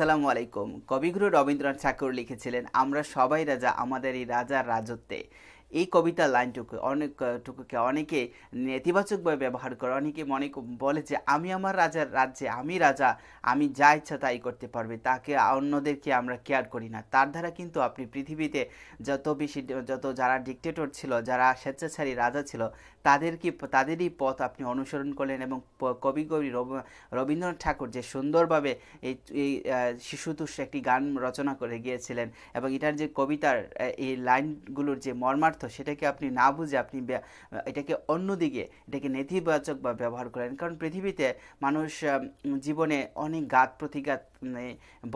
আসসালামু আলাইকুম কবিগুরু রবীন্দ্রনাথ ঠাকুর লিখেছিলেন আমরা সবাই রাজা আমাদের এই রাজার রাজত্বে এই কবিতা লাইনটুকু অনেকটুকুকে অনেকে নেতিবাচকভাবে ব্যবহার করে অনেকে মনে বলে যে আমি আমার রাজার রাজ্যে আমি রাজা আমি যা ইচ্ছা তাই করতে পারবে তাকে অন্যদেরকে আমরা কেয়ার করি না তার দ্বারা কিন্তু আপনি পৃথিবীতে যত বেশি যত যারা ডিক্টেটর ছিল যারা স্বেচ্ছাচারী রাজা ছিল তাদেরকে তাদেরই পথ আপনি অনুসরণ করলেন এবং কবি কবি রবীন্দ্রনাথ ঠাকুর যে সুন্দরভাবে এই এই শিশুতোষ একটি গান রচনা করে গিয়েছিলেন এবং এটার যে কবিতার এই লাইনগুলোর যে মর্মার্থ অর্থ সেটাকে আপনি না বুঝে আপনি এটাকে অন্যদিকে এটাকে নেতিবাচক বা ব্যবহার করেন কারণ পৃথিবীতে মানুষ জীবনে অনেক গাত প্রতিঘাত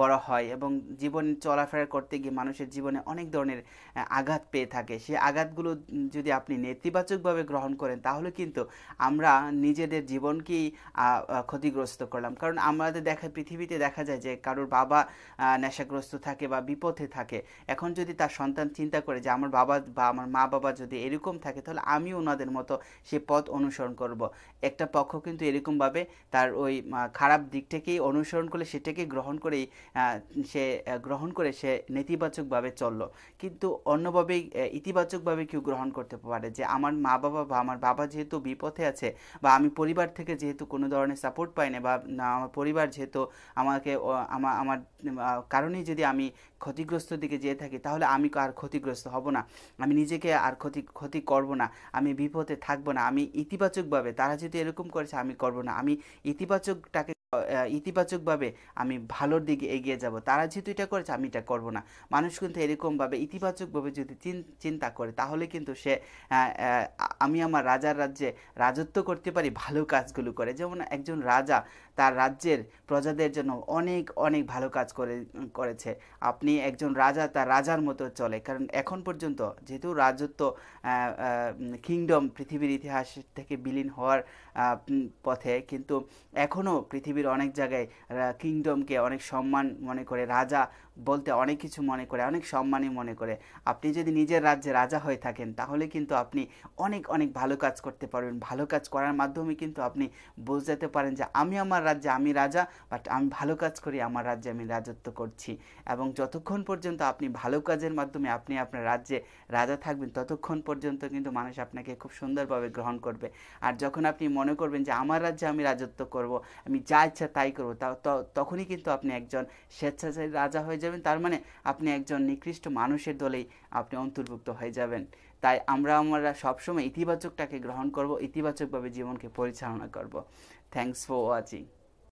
বড় হয় এবং জীবন চলাফেরা করতে গিয়ে মানুষের জীবনে অনেক ধরনের আঘাত পেয়ে থাকে সেই আঘাতগুলো যদি আপনি নেতিবাচকভাবে গ্রহণ করেন তাহলে কিন্তু আমরা নিজেদের জীবনকেই ক্ষতিগ্রস্ত করলাম কারণ আমাদের দেখা পৃথিবীতে দেখা যায় যে কারোর বাবা নেশাগ্রস্ত থাকে বা বিপথে থাকে এখন যদি তার সন্তান চিন্তা করে যে আমার বাবা বা আমার মা বাবা যদি এরকম থাকে তাহলে আমি ওনাদের মতো সে পথ অনুসরণ করব একটা পক্ষ কিন্তু এরকমভাবে তার ওই খারাপ দিকটাকেই অনুসরণ করলে সেটাকে গ্রহণ করেই সে গ্রহণ করে সে নেতিবাচকভাবে চলল কিন্তু অন্যভাবেই ইতিবাচকভাবে কেউ গ্রহণ করতে পারে যে আমার মা বাবা বা আমার বাবা যেহেতু বিপথে আছে বা আমি পরিবার থেকে যেহেতু কোনো ধরনের সাপোর্ট পাই না বা আমার পরিবার যেহেতু আমাকে আমার আমার কারণেই যদি আমি ক্ষতিগ্রস্ত দিকে যেয়ে থাকি তাহলে আমি আর ক্ষতিগ্রস্ত হব না আমি নিজেকে আর ক্ষতি ক্ষতি করব না আমি বিপদে থাকবো না আমি ইতিবাচকভাবে তারা যদি এরকম করেছে আমি করব না আমি ইতিবাচকটাকে ইতিবাচকভাবে আমি ভালোর দিকে এগিয়ে যাব তারা যেহেতু এটা করেছে আমি এটা করবো না মানুষ কিন্তু এরকমভাবে ইতিবাচকভাবে যদি চিন্তা করে তাহলে কিন্তু সে আমি আমার রাজার রাজ্যে রাজত্ব করতে পারি ভালো কাজগুলো করে যেমন একজন রাজা তার রাজ্যের প্রজাদের জন্য অনেক অনেক ভালো কাজ করে করেছে আপনি একজন রাজা তার রাজার মতো চলে কারণ এখন পর্যন্ত যেহেতু রাজত্ব কিংডম পৃথিবীর ইতিহাস থেকে বিলীন হওয়ার পথে কিন্তু এখনও পৃথিবীর পৃথিবীর অনেক জায়গায় কিংডমকে অনেক সম্মান মনে করে রাজা বলতে অনেক কিছু মনে করে অনেক সম্মানই মনে করে আপনি যদি নিজের রাজ্যে রাজা হয়ে থাকেন তাহলে কিন্তু আপনি অনেক অনেক ভালো কাজ করতে পারবেন ভালো কাজ করার মাধ্যমে কিন্তু আপনি বোঝাতে পারেন যে আমি আমার রাজ্যে আমি রাজা বাট আমি ভালো কাজ করি আমার রাজ্যে আমি রাজত্ব করছি এবং যতক্ষণ পর্যন্ত আপনি ভালো কাজের মাধ্যমে আপনি আপনার রাজ্যে রাজা থাকবেন ততক্ষণ পর্যন্ত কিন্তু মানুষ আপনাকে খুব সুন্দরভাবে গ্রহণ করবে আর যখন আপনি মনে করবেন যে আমার রাজ্যে আমি রাজত্ব করব আমি যা ইচ্ছা তাই করবো তখনই কিন্তু আপনি একজন স্বেচ্ছাচারী রাজা হয়ে যাবেন তার মানে আপনি একজন নিকৃষ্ট মানুষের দলেই আপনি অন্তর্ভুক্ত হয়ে যাবেন তাই আমরা আমরা সবসময় ইতিবাচকটাকে গ্রহণ করব ইতিবাচকভাবে জীবনকে পরিচালনা করব থ্যাংকস ফর ওয়াচিং